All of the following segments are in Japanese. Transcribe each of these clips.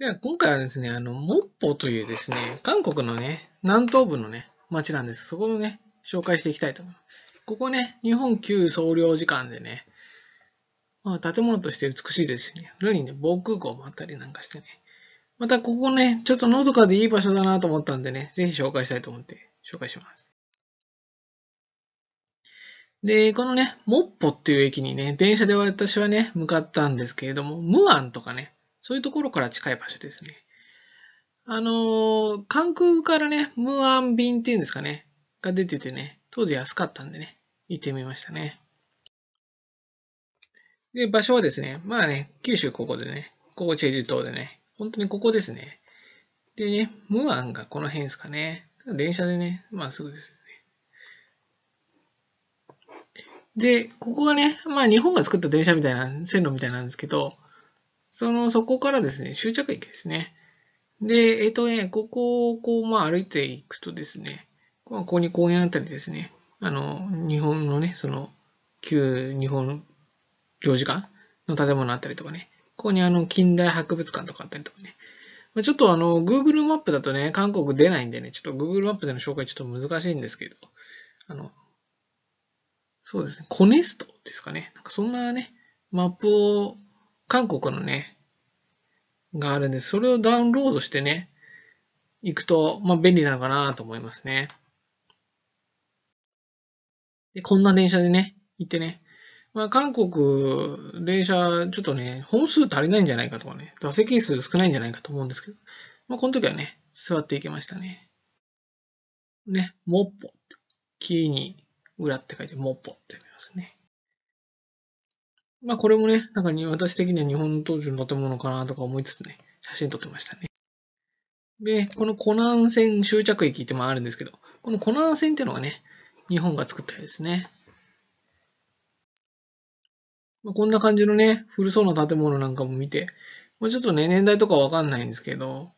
では今回はですね、あの、モッポというですね、韓国のね、南東部のね、町なんです。そこのね、紹介していきたいと思います。ここね、日本旧総領事館でね、まあ、建物として美しいですしね、裏にね、防空壕もあったりなんかしてね、またここね、ちょっとのどかでいい場所だなと思ったんでね、ぜひ紹介したいと思って紹介します。で、このね、モッポっていう駅にね、電車で私はね、向かったんですけれども、ムアンとかね、そういうところから近い場所ですね。あのー、関空からね、ムーアン便っていうんですかね、が出ててね、当時安かったんでね、行ってみましたね。で、場所はですね、まあね、九州ここでね、ここチェジュ島でね、本当にここですね。でね、ムアンがこの辺ですかね。電車でね、まあすぐですよね。で、ここがね、まあ日本が作った電車みたいな、線路みたいなんですけど、その、そこからですね、終着駅ですね。で、えっ、とね、ここをこう、まあ歩いていくとですね、まあ、ここに公園あたりですね、あの、日本のね、その、旧日本領事館の建物あったりとかね、ここにあの、近代博物館とかあったりとかね、まあ、ちょっとあの、Google マップだとね、韓国出ないんでね、ちょっと Google マップでの紹介ちょっと難しいんですけど、あの、そうですね、コネストですかね、なんかそんなね、マップを韓国のね、があるんで、それをダウンロードしてね、行くと、まあ、便利なのかなと思いますね。で、こんな電車でね、行ってね、まあ、韓国、電車、ちょっとね、本数足りないんじゃないかとかね、座席数少ないんじゃないかと思うんですけど、まあ、この時はね、座っていけましたね。ね、モッポ木に裏って書いてモッポって読みますね。まあこれもね、なんか私的には日本当時の建物かなとか思いつつね、写真撮ってましたね。で、この湖南線終着駅ってもあるんですけど、この湖南線っていうのがね、日本が作ったやつですね。まあ、こんな感じのね、古そうな建物なんかも見て、もうちょっとね、年代とかわかんないんですけど、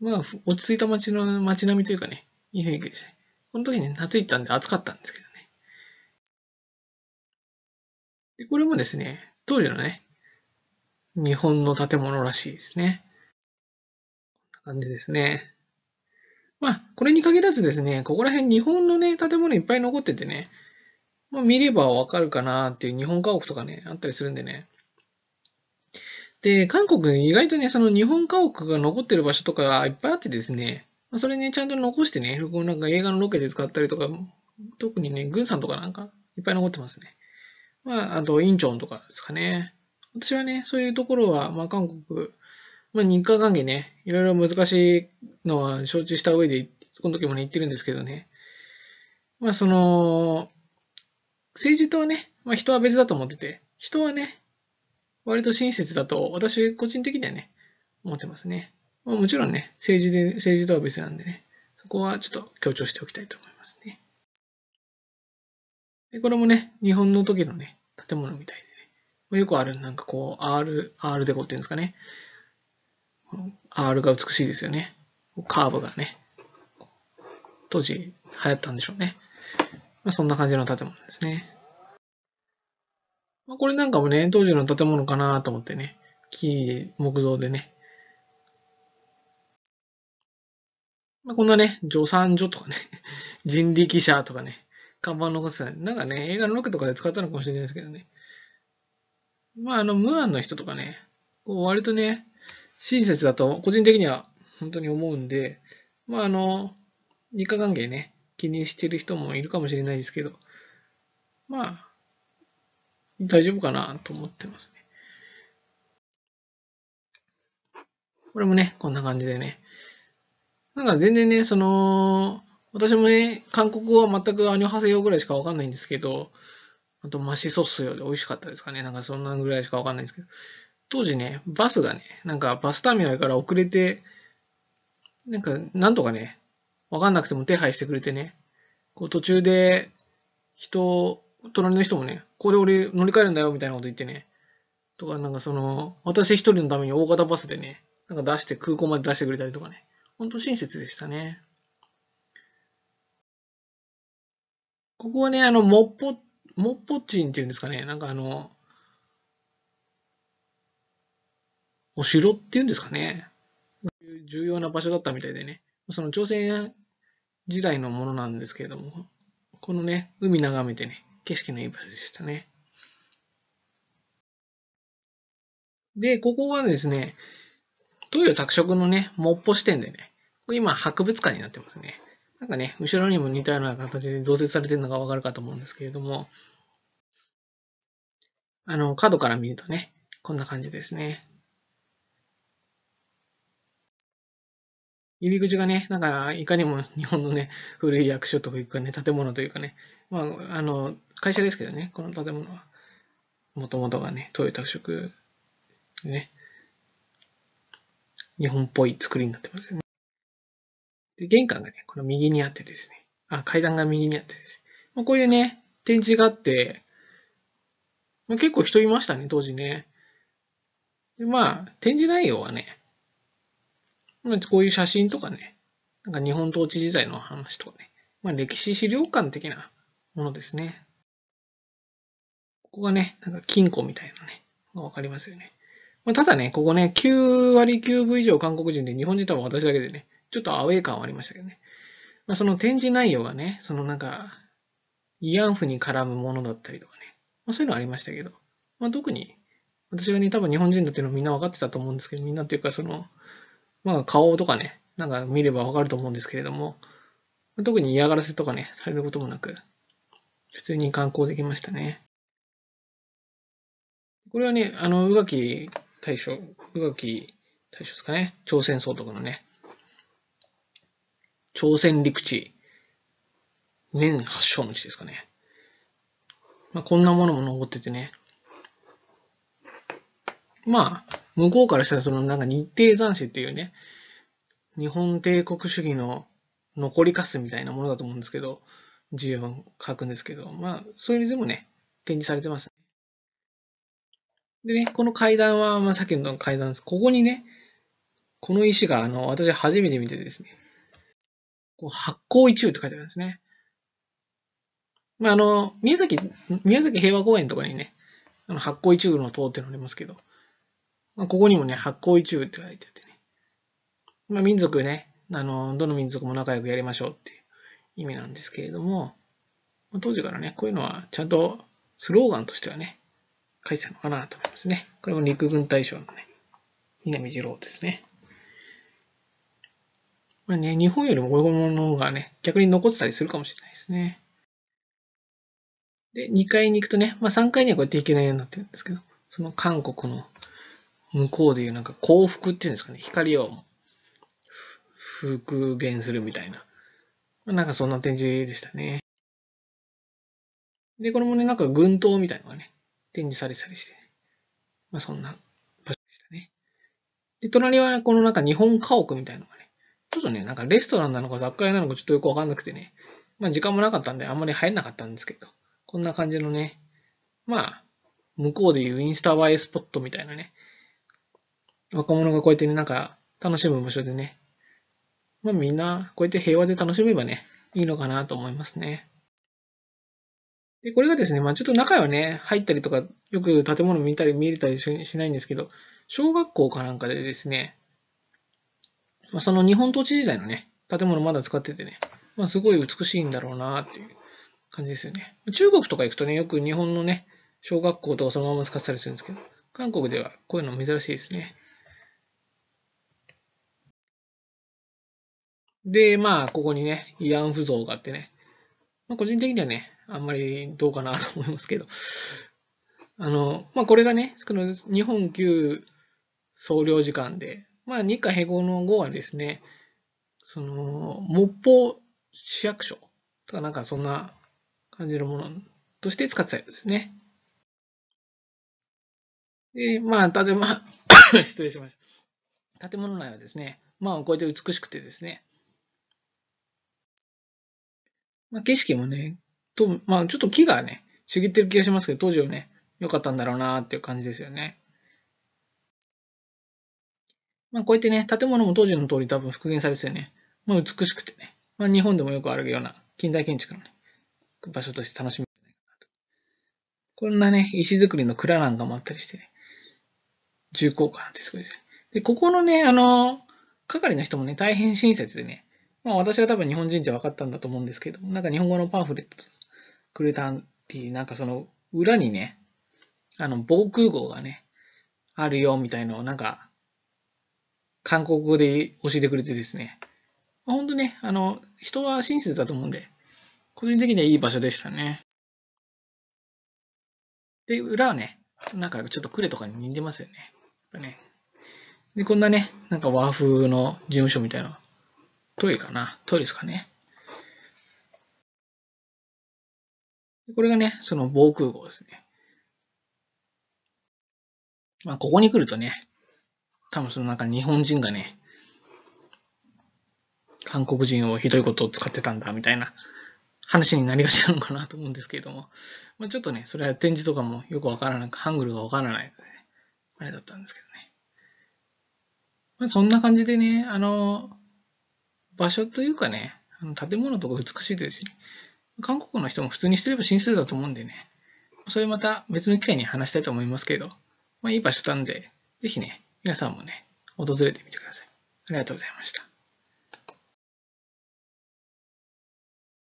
まあ、落ち着いた街の、街並みというかね、いい雰囲気でしたね。この時ね、夏行ったんで暑かったんですけど、でこれもですね、当時のね、日本の建物らしいですね。こんな感じですね。まあ、これに限らずですね、ここら辺日本のね、建物いっぱい残っててね、まあ、見ればわかるかなっていう日本家屋とかね、あったりするんでね。で、韓国意外とね、その日本家屋が残ってる場所とかがいっぱいあってですね、まあ、それね、ちゃんと残してね、なんか映画のロケで使ったりとか、特にね、軍さんとかなんかいっぱい残ってますね。まあ、あと、インチョンとかですかね。私はね、そういうところは、まあ、韓国、まあ、日韓関係ね、いろいろ難しいのは承知した上で、この時もね、言ってるんですけどね。まあ、その、政治とはね、まあ、人は別だと思ってて、人はね、割と親切だと、私個人的にはね、思ってますね。まあ、もちろんね、政治で、政治とは別なんでね、そこはちょっと強調しておきたいと思いますね。で、これもね、日本の時のね、建物みたいでね、よくある、なんかこう、R、R デコっていうんですかね。R が美しいですよね。カーブがね、当時流行ったんでしょうね。まあ、そんな感じの建物ですね。まあ、これなんかもね、当時の建物かなと思ってね、木、木造でね。まあ、こんなね、助産所とかね、人力車とかね、看板残ってた。なんかね、映画のロケとかで使ったのかもしれないですけどね。まあ、あの、無案の人とかね、こう割とね、親切だと個人的には本当に思うんで、まあ、あの、日韓関係ね、気にしてる人もいるかもしれないですけど、まあ、大丈夫かなと思ってますね。これもね、こんな感じでね。なんか全然ね、その、私もね、韓国語は全くアニョハセヨぐらいしかわかんないんですけど、あとマシソースヨで美味しかったですかね。なんかそんなぐらいしかわかんないんですけど、当時ね、バスがね、なんかバスターミナルから遅れて、なんかなんとかね、わかんなくても手配してくれてね、こう途中で人、隣の人もね、ここで俺乗り換えるんだよみたいなこと言ってね、とかなんかその、私一人のために大型バスでね、なんか出して空港まで出してくれたりとかね、ほんと親切でしたね。ここはね、あの、もっぽ、もっぽちんっていうんですかね。なんかあの、お城っていうんですかね。重要な場所だったみたいでね。その朝鮮時代のものなんですけれども、このね、海眺めてね、景色のいい場所でしたね。で、ここはですね、東洋拓殖のね、モッポ支店でね、今博物館になってますね。なんかね、後ろにも似たような形で増設されてるのがわかるかと思うんですけれども、あの、角から見るとね、こんな感じですね。入り口がね、なんか、いかにも日本のね、古い役所というかね、建物というかね、まあ、あの、会社ですけどね、この建物は。もともとがね、トヨタ色でね、日本っぽい作りになってますよね。で、玄関がね、この右にあってですね、あ、階段が右にあってですね、まあ、こういうね、展示があって、まあ、結構人いましたね、当時ね。で、まあ、展示内容はね、まあ、こういう写真とかね、なんか日本統治時代の話とかね、まあ、歴史資料館的なものですね。ここがね、なんか金庫みたいなね、わかりますよね。まあ、ただね、ここね、9割9分以上韓国人で日本人多分私だけでね、ちょっとアウェー感はありましたけどね。まあ、その展示内容がね、そのなんか、慰安婦に絡むものだったりとかね、まあ、そういうのありましたけど、まあ、特に、私はね、多分日本人だっていうのはみんな分かってたと思うんですけど、みんなっていうかその、まあ顔とかね、なんか見れば分かると思うんですけれども、特に嫌がらせとかね、されることもなく、普通に観光できましたね。これはね、あの、宇垣大将、宇垣大将ですかね、朝鮮総督のね、朝鮮陸地、年発祥の地ですかね。まあ、こんなものも残っててね。まあ、向こうからしたらそのなんか日程残新っていうね、日本帝国主義の残りかすみたいなものだと思うんですけど、自を書くんですけど、まあ、そういうでもね、展示されてますね。でね、この階段は、まあ、さっきの階段です。ここにね、この石が、あの、私初めて見てですね、こう発酵一部って書いてあるんですね。まあ、あの、宮崎、宮崎平和公園とかにね、あの発酵一部の塔っていうのありますけど、まあ、ここにもね、発酵一部って書いてあってね。まあ、民族ね、あの、どの民族も仲良くやりましょうっていう意味なんですけれども、当時からね、こういうのはちゃんとスローガンとしてはね、書いてたのかなと思いますね。これも陸軍大将のね、南次郎ですね。まあね、日本よりもこういうものがね、逆に残ってたりするかもしれないですね。で、2階に行くとね、まあ3階にはこうやって行けないようになってるんですけど、その韓国の向こうでいうなんか幸福っていうんですかね、光を復元するみたいな。まあ、なんかそんな展示でしたね。で、これもね、なんか群島みたいなのがね、展示されてたりして、まあそんな場所でしたね。で、隣はこのなんか日本家屋みたいなのがね、ちょっとね、なんかレストランなのか雑貨屋なのかちょっとよくわかんなくてね、まあ時間もなかったんであんまり入んなかったんですけど、こんな感じのね、まあ、向こうでいうインスタ映えスポットみたいなね、若者がこうやってね、なんか楽しむ場所でね、まあみんなこうやって平和で楽しめばね、いいのかなと思いますね。で、これがですね、まあちょっと中はね、入ったりとか、よく建物見たり見えたりしないんですけど、小学校かなんかでですね、まあ、その日本統治時代のね、建物まだ使っててね、まあ、すごい美しいんだろうなっていう感じですよね。中国とか行くとね、よく日本のね、小学校とかそのまま使ってたりするんですけど、韓国ではこういうの珍しいですね。で、まあ、ここにね、慰安婦像があってね、まあ、個人的にはね、あんまりどうかなと思いますけど、あの、まあ、これがね、その日本旧総領事館で、まあ、日韓併合の後はですね、その、木法市役所とかなんかそんな感じのものとして使ってたようですね。で、まあ、建物、失礼しました。建物内はですね、まあ、こうやって美しくてですね、まあ、景色もね、と、まあ、ちょっと木がね、茂ってる気がしますけど、当時はね、良かったんだろうなっていう感じですよね。まあ、こうやってね、建物も当時の通り多分復元されてよね、まあ、美しくてね、まあ、日本でもよくあるような近代建築のね、場所として楽しめじゃないかなと。こんなね、石造りの蔵なんかもあったりしてね、重厚感ってすごいですね。で、ここのね、あの、係の人もね、大変親切でね、まあ私が多分日本人じゃ分かったんだと思うんですけど、なんか日本語のパンフレットくれたり、なんかその裏にね、あの、防空壕がね、あるよみたいのをなんか韓国語で教えてくれてですね、ほあ、本当ね、あの、人は親切だと思うんで、個人的にはいい場所でしたね。で、裏はね、なんかちょっとクレとかに似てますよね。やっぱね。で、こんなね、なんか和風の事務所みたいな、トイレかなトイレですかね。これがね、その防空壕ですね。まあ、ここに来るとね、多分そのなんか日本人がね、韓国人をひどいことを使ってたんだみたいな話になりがちなのかなと思うんですけれども、まあ、ちょっとね、それは展示とかもよくわからなく、ハングルがわからないので、ね、あれだったんですけどね。まあ、そんな感じでね、あの、場所というかね、あの建物とか美しいですし、韓国の人も普通にしてれば親切だと思うんでね、それまた別の機会に話したいと思いますけど、まあ、いい場所なんで、ぜひね、皆さんもね、訪れてみてください。ありがとうございました。